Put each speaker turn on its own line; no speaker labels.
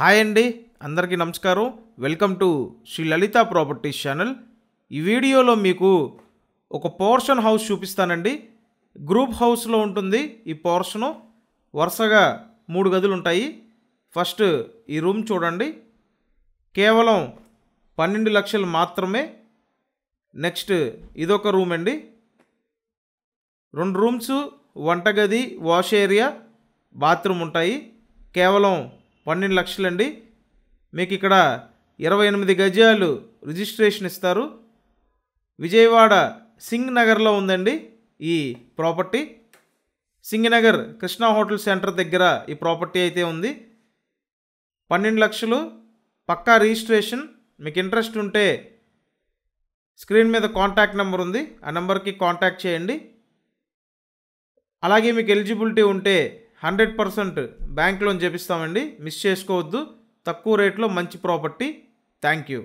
hi అండి అందరికీ నమస్కారం welcome to Sri Lalitha properties channel ఈ వీడియోలో మీకు ఒక పోర్షన్ హౌస్ చూపిస్తానండి గ్రూప్ హౌస్లో ఉంటుంది ఈ పోర్షను వరుసగా మూడు గదులు ఉంటాయి ఫస్ట్ ఈ రూమ్ చూడండి కేవలం పన్నెండు లక్షలు మాత్రమే నెక్స్ట్ ఇదొక రూమ్ అండి రెండు రూమ్స్ వంటగది వాష్ ఏరియా బాత్రూమ్ ఉంటాయి కేవలం పన్నెండు లక్షలండి మీకు ఇక్కడ ఇరవై ఎనిమిది గజాలు రిజిస్ట్రేషన్ ఇస్తారు విజయవాడ సింగ్ నగర్లో ఉందండి ఈ property Singh Nagar Krishna hotel centre దగ్గర ఈ ప్రాపర్టీ అయితే ఉంది పన్నెండు లక్షలు పక్కా రిజిస్ట్రేషన్ మీకు ఇంట్రెస్ట్ ఉంటే స్క్రీన్ మీద కాంటాక్ట్ నెంబర్ ఉంది ఆ నెంబర్కి కాంటాక్ట్ చేయండి అలాగే మీకు ఎలిజిబిలిటీ ఉంటే హండ్రెడ్ పర్సెంట్ బ్యాంక్ లోన్ చేపిస్తామండి మిస్ చేసుకోవద్దు తక్కువ రేట్లో మంచి ప్రాపర్టీ థ్యాంక్ యూ